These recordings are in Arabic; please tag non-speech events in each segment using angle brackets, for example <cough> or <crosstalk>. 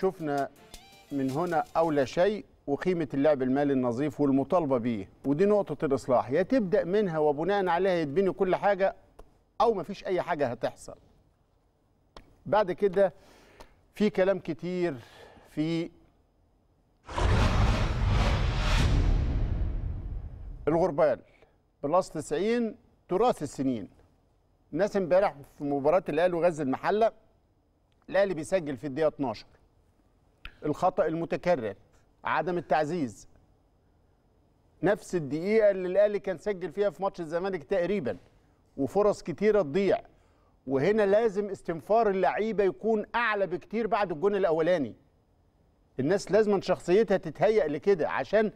شفنا من هنا أولى شيء وقيمة اللعب المالي النظيف والمطالبة بيه ودي نقطة الإصلاح يا تبدأ منها وبناء عليها يتبني كل حاجة أو مفيش أي حاجة هتحصل بعد كده في كلام كتير في الغربال بلس 90 تراث السنين الناس امبارح في مباراه الاهلي وغزل المحله الاهلي بيسجل في الدقيقه 12 الخطا المتكرر عدم التعزيز نفس الدقيقه اللي الاهلي كان سجل فيها في ماتش الزمالك تقريبا وفرص كتيره تضيع وهنا لازم استنفار اللعيبه يكون اعلى بكتير بعد الجون الاولاني الناس لازم شخصيتها تتهيأ لكده عشان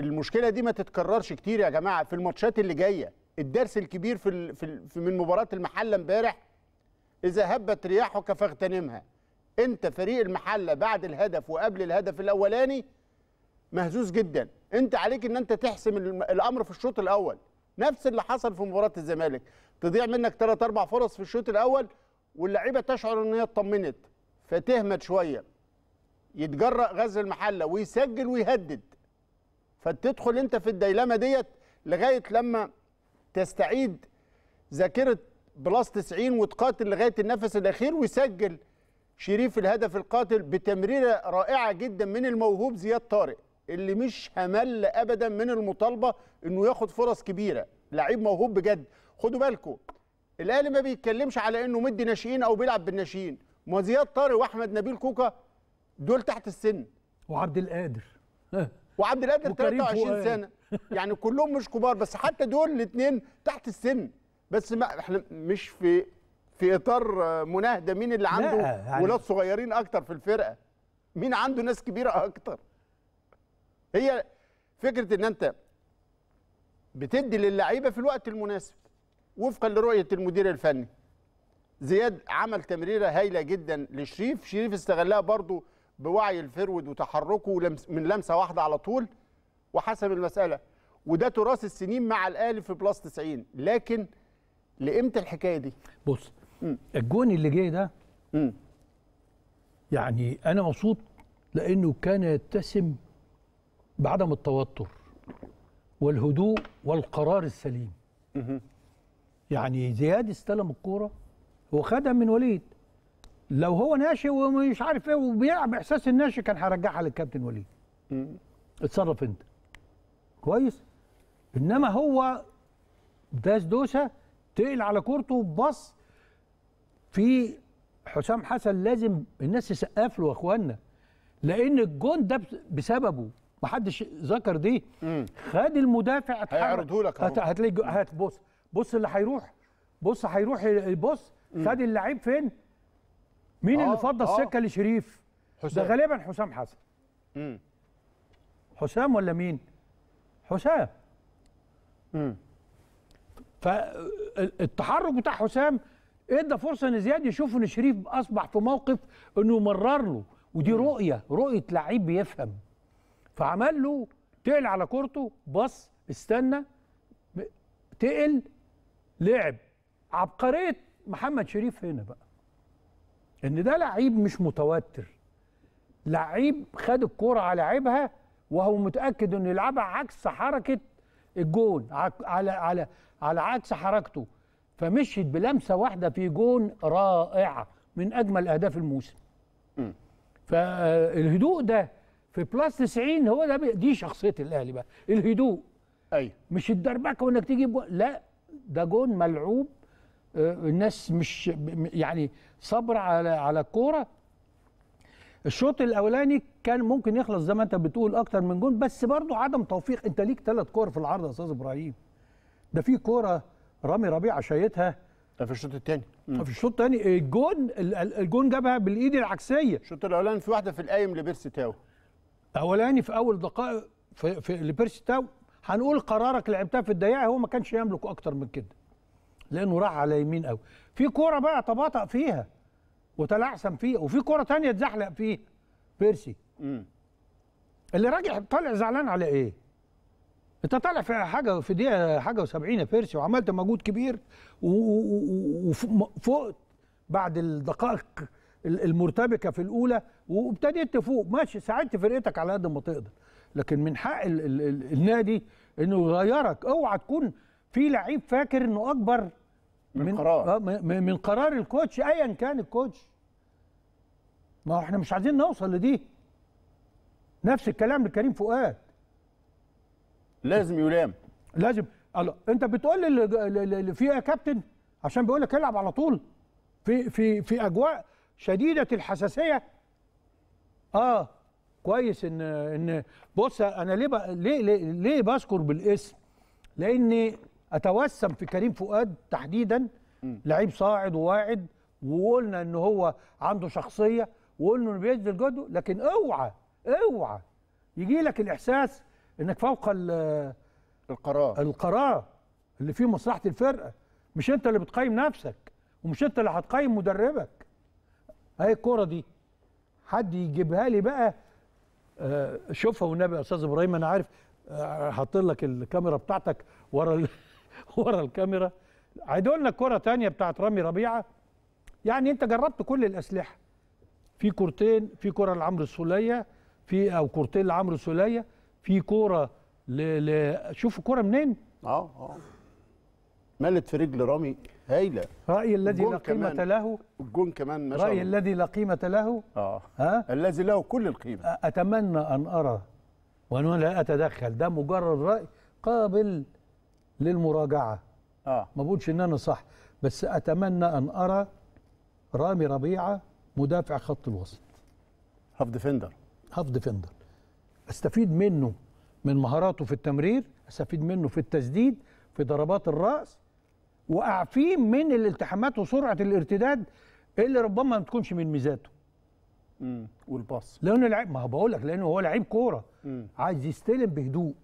المشكله دي ما تتكررش كتير يا جماعه في الماتشات اللي جايه الدرس الكبير في, في من مباراه المحله امبارح اذا هبت رياحك فاغتنمها انت فريق المحله بعد الهدف وقبل الهدف الاولاني مهزوز جدا انت عليك ان انت تحسم الامر في الشوط الاول نفس اللي حصل في مباراه الزمالك تضيع منك ثلاث اربع فرص في الشوط الاول واللعيبه تشعر ان هي اطمنت فتهمت شويه يتجرأ غزل المحله ويسجل ويهدد فتدخل انت في الديلمه ديت لغايه لما تستعيد ذاكره بلس 90 وتقاتل لغايه النفس الاخير ويسجل شريف الهدف القاتل بتمريره رائعه جدا من الموهوب زياد طارق اللي مش همل ابدا من المطالبه انه ياخد فرص كبيره لعيب موهوب بجد خدوا بالكم الاهلي ما بيتكلمش على انه مدي ناشئين او بيلعب بالناشئين ما زياد طارق واحمد نبيل كوكا دول تحت السن وعبد القادر وعبد القادر 23 سنه يعني كلهم مش كبار بس حتى دول الاثنين تحت السن بس ما احنا مش في في اطار مناهده مين اللي عنده يعني ولاد صغيرين اكتر في الفرقه مين عنده ناس كبيره اكتر هي فكره ان انت بتدي للعيبه في الوقت المناسب وفقا لرؤيه المدير الفني زياد عمل تمريره هايله جدا لشريف شريف استغلها برضو بوعي الفرود وتحركه من لمسه واحده على طول وحسم المساله وده تراث السنين مع الاهلي في بلس 90 لكن لامتى الحكايه دي بص الجون اللي جه ده يعني انا مبسوط لانه كان يتسم بعدم التوتر والهدوء والقرار السليم يعني زياد استلم الكوره وخدها من وليد لو هو ناشئ ومش عارف ايه وبيلعب احساس الناشئ كان هيرجعها للكابتن وليد اتصرف انت كويس انما هو داس دوسه تقل على كورته بص في حسام حسن لازم الناس تسقف له يا اخوانا لان الجون ده بسببه ما حدش ذكر دي خد المدافع هيعرضه لك هتلاقي هات بص بص اللي هيروح بص هيروح بص خد اللعيب فين مين آه اللي فضى آه السكه لشريف حسام. ده غالبا حسام حسن مم. حسام ولا مين حسام امم فالتحرك بتاع حسام ادى فرصه لزياد يشوف ان شريف اصبح في موقف انه يمرر له ودي رؤيه رؤيه لعيب بيفهم فعمل له تقل على كورته بص استنى تقل لعب عبقريه محمد شريف هنا بقى ان ده لعيب مش متوتر لعيب خد الكوره على عيبها وهو متاكد انه يلعبها عكس حركه الجون على على على عكس حركته فمشيت بلمسه واحده في جون رائع من اجمل اهداف الموسم م. فالهدوء ده في بلاس 90 هو ده دي شخصيه الاهلي بقى الهدوء ايوه مش الدربكه وانك تجيب لا ده جون ملعوب آه، الناس مش يعني صبر على على الكوره الشوط الاولاني كان ممكن يخلص زي ما انت بتقول اكتر من جون بس برضه عدم توفيق انت ليك ثلاث كور في العرض يا استاذ ابراهيم ده في كوره رامي ربيعه شايتها في الشوط الثاني في الشوط الثاني آه، الجون الجون جابها بالايد العكسيه الشوط الاولاني في واحده في القايم لبيرسي تاو اولاني في اول دقائق في, في لبيرسي تاو هنقول قرارك لعبتها في الدقيقه هو ما كانش يملك اكتر من كده لانه راح على يمين قوي في كوره بقى تباطأ فيها وتلعثم فيها وفي كوره ثانيه اتزحلق فيها بيرسي امم اللي راجع طالع زعلان على ايه انت طالع في حاجه في دقيقه حاجه و70 يا بيرسي وعملت مجهود كبير وفقت بعد الدقائق المرتبكه في الاولى وابتديت تفوق ماشي ساعدت فرقتك على قد ما تقدر لكن من حق النادي انه يغيرك اوعى تكون في لعيب فاكر انه اكبر من, من قرار آه، من قرار الكوتش ايا كان الكوتش ما احنا مش عايزين نوصل لدي نفس الكلام لكريم فؤاد لازم يلام لازم الله انت بتقول اللي فيها يا كابتن عشان بيقول لك العب على طول في في في اجواء شديده الحساسيه اه كويس ان ان بص انا ليه ليه ليه, ليه بذكر بالاسم لاني اتوسم في كريم فؤاد تحديدا لعيب صاعد وواعد وقلنا ان هو عنده شخصيه وقلنا انه بيدي جهده لكن اوعى اوعى يجي لك الاحساس انك فوق القرار القرار اللي فيه مصلحه الفرقه مش انت اللي بتقيم نفسك ومش انت اللي هتقيم مدربك هاي الكوره دي حد يجيبها لي بقى آه، شوفها والنبي يا استاذ ابراهيم انا عارف حاطين آه، حاطط لك الكاميرا بتاعتك ورا ال... <laughs> ورا الكاميرا هيدول لنا كوره ثانيه بتاعت رامي ربيعه يعني انت جربت كل الاسلحه في كورتين في كره لعمرو السوليه في او كورتين لعمرو السوليه في كوره ل... ل... شوف الكوره منين اه اه ملت في رجل رامي هايله رايي الذي لا قيمه له الجون كمان ما شاء الله رايي الذي لا قيمه له اه ها الذي له كل القيمه اتمنى ان ارى وانا لا اتدخل ده مجرد راي قابل للمراجعه اه ما بقولش ان انا صح بس اتمنى ان ارى رامي ربيعه مدافع خط الوسط هاف ديفندر هاف ديفندر استفيد منه من مهاراته في التمرير استفيد منه في التسديد في ضربات الراس واعفيه من الالتحامات وسرعه الارتداد اللي ربما ما تكونش من ميزاته امم والباص لانه لعيب ما بقول لك لانه هو لعيب كوره عايز يستلم بهدوء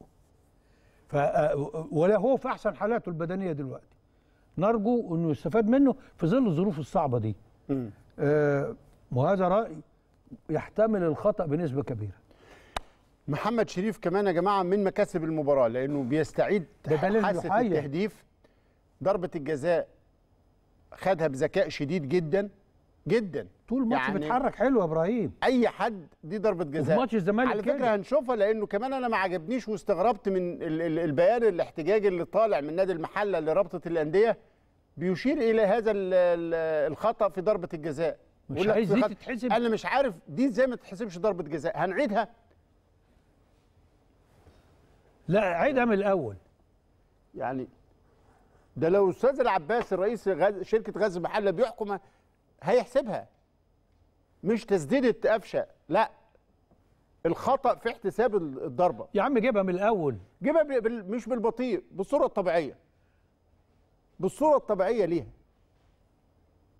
ف آه، ولا هو في احسن حالاته البدنيه دلوقتي نرجو انه يستفاد منه في ظل الظروف الصعبه دي امم آه وهذا راي يحتمل الخطا بنسبه كبيره محمد شريف كمان يا جماعه من مكاسب المباراه لانه بيستعيد حاسه التهديف ضربه الجزاء خدها بذكاء شديد جدا جدا طول الماتش يعني بيتحرك حلو يا ابراهيم اي حد دي ضربه جزاء ماتش الزمالك على فكره كده. هنشوفها لانه كمان انا ما عجبنيش واستغربت من البيان الاحتجاج اللي طالع من نادي المحله لرابطه الانديه بيشير الى هذا الخطا في ضربه الجزاء مش عايز دي تتحسب انا مش عارف دي ازاي ما تتحسبش ضربه جزاء هنعيدها لا عيدها من الاول يعني ده لو استاذ العباس الرئيس غاز شركه غاز المحله بيحكم هيحسبها مش تسديد قفشه لا الخطا في احتساب الضربه يا عم جيبها من الاول جيبها بال... مش بالبطيء بالصوره الطبيعيه بالصوره الطبيعيه ليها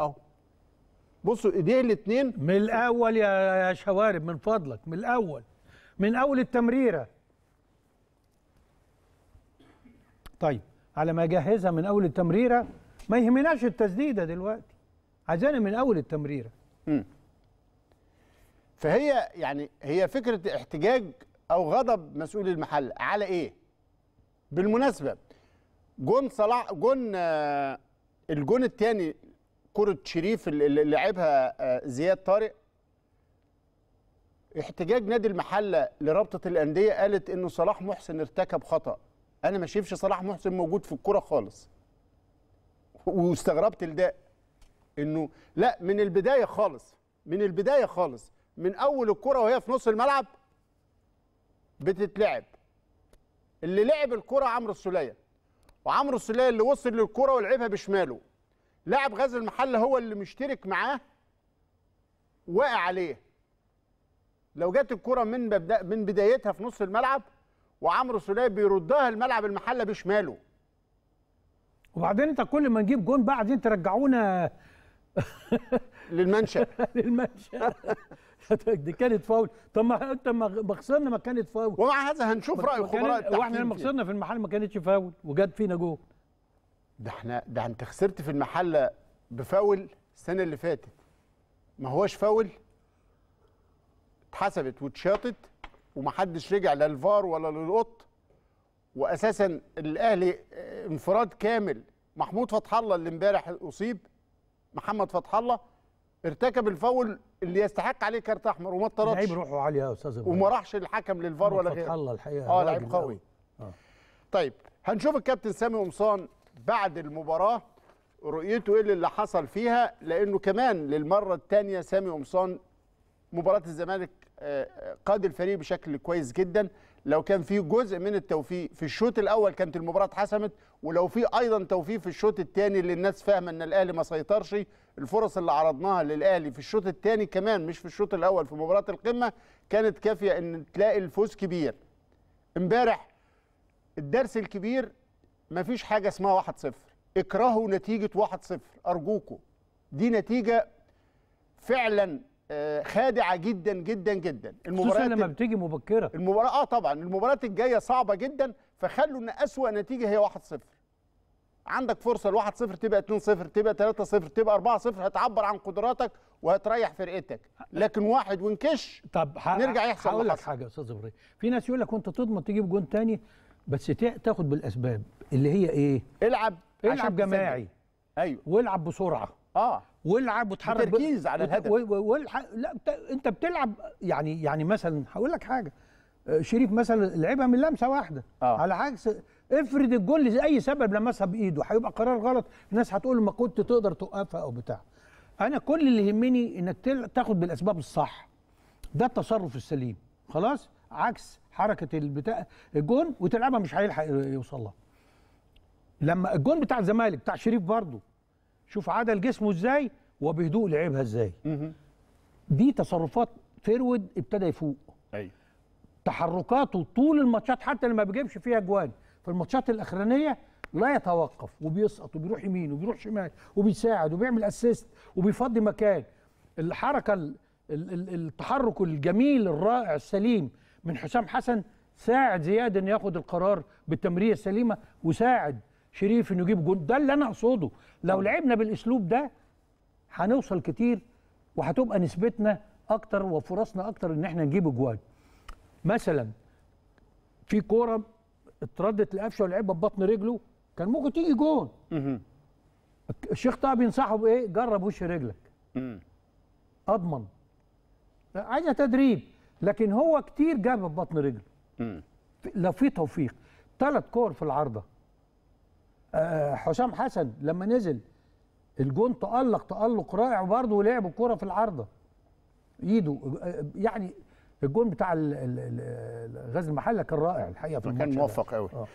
اهو بصوا ايديه الاثنين من الاول يا شوارب من فضلك من الاول من اول التمريره طيب على ما اجهزها من اول التمريره ما يهمناش التسديده دلوقتي عايزينها من اول التمريره مم. فهي يعني هي فكره احتجاج او غضب مسؤول المحل على ايه بالمناسبه جون صلاح جون آه، الجون الثاني كره شريف اللي لعبها آه، زياد طارق احتجاج نادي المحله لرابطه الانديه قالت انه صلاح محسن ارتكب خطا انا ما شايفش صلاح محسن موجود في الكوره خالص واستغربت لده انه لا من البدايه خالص من البدايه خالص من اول الكره وهي في نص الملعب بتتلعب اللي لعب الكره عمرو السوليه وعمرو السوليه اللي وصل للكره ولعبها بشماله لاعب غاز المحله هو اللي مشترك معاه واقع عليه لو جت الكره من من بدايتها في نص الملعب وعمرو سليم بيردها الملعب المحله بشماله وبعدين انت كل ما نجيب جون بعدين ترجعونا <laughs> للمنشا <laughs> للمنشا <laughs> دي كانت فاول طب ما انت ما خسرنا ما كانت فاول ومع هذا هنشوف راي خبراء التحكيم واحنا لما خسرنا في المحل ما كانتش فاول وجت فينا جون ده احنا ده انت خسرت في المحله بفاول السنه اللي فاتت ما هوش فاول اتحسبت واتشاطت ومحدش رجع لا للفار ولا للقط واساسا الاهلي آه، انفراد كامل محمود فتح الله اللي امبارح اصيب محمد فتح الله ارتكب الفاول اللي يستحق عليه كارت احمر وما اتطردش لعيب روحه عاليه يا استاذ وما راحش الحكم للفار ولا غيره فتح الله الحقيقه اه لعيب قوي آه. طيب هنشوف الكابتن سامي قمصان بعد المباراه رؤيته ايه اللي حصل فيها لانه كمان للمره الثانيه سامي قمصان مباراه الزمالك آه، قاد الفريق بشكل كويس جدا لو كان في جزء من التوفيق في الشوط الاول كانت المباراه اتحسمت ولو في ايضا توفيق في الشوط الثاني اللي الناس فاهمه ان الاهلي ما سيطرش الفرص اللي عرضناها للاهلي في الشوط الثاني كمان مش في الشوط الاول في مباراه القمه كانت كافيه ان تلاقي الفوز كبير امبارح الدرس الكبير مفيش حاجه اسمها 1-0 اكرهوا نتيجه 1-0 ارجوكم دي نتيجه فعلا آه، خادعه جدا جدا جدا المباراه لما بتيجي مبكره المباراه اه طبعا المباريات الجايه صعبه جدا فخلوا ان اسوا نتيجه هي 1-0 عندك فرصه ل 1-0 تبقى 2-0 تبقى 3-0 تبقى 4-0 هتعبر عن قدراتك وهتريح فرقتك لكن واحد وانكش طب نرجع يحصل هقول لك حاجه يا استاذ ابراهيم في ناس يقول لك وانت تضمن تجيب جون تاني بس تاخد بالاسباب اللي هي ايه العب العب جماعي ايوه والعب بسرعه اه والعب وتحرك تركيز على الهدف والحق لا انت بتلعب يعني يعني مثلا هقول لك حاجه آه، شريف مثلا لعبها من لمسه واحده آه. على عكس افرض الجول لاي سبب لمسها بايده هيبقى قرار غلط الناس هتقول ما كنت تقدر توقفها او بتاع انا كل اللي يهمني انك تاخد بالاسباب الصح ده التصرف السليم خلاص عكس حركه البتاع الجون وتلعبها مش هيلحق يوصلها لما الجون بتاع الزمالك بتاع شريف برضه شوف عدل جسمه ازاي وبهدوء لعبها ازاي دي تصرفات فيرود ابتدى يفوق ايوه تحركاته طول الماتشات حتى لما ما بيجيبش فيها جوان في الماتشات الاخرانيه لا يتوقف وبيسقط وبيروح يمين وبيروح شمال وبيساعد وبيعمل اسيست وبيفضي مكان الحركه التحرك الجميل الرائع السليم من حسام حسن ساعد زياد انه ياخد القرار بالتمريره السليمه وساعد شريف انه يجيب جون ده اللي انا اقصده لو لعبنا بالاسلوب ده هنوصل كتير وهتبقى نسبتنا اكتر وفرصنا اكتر ان احنا نجيب اجوان مثلا في كوره اتردت لقفشه ولعبها ببطن رجله كان ممكن تيجي جون الشيخ طه بينصحه بايه جرب وش رجلك اضمن عايزه تدريب لكن هو كتير جابها ببطن رجله لو في توفيق ثلاث كور في العارضه آه، حسام حسن لما نزل الجون تألق تألق رائع وبرضه لعب الكرة في العارضة ايده آه، يعني الجون بتاع غزل المحله كان رائع الحقيقه في كان موفق قوي آه.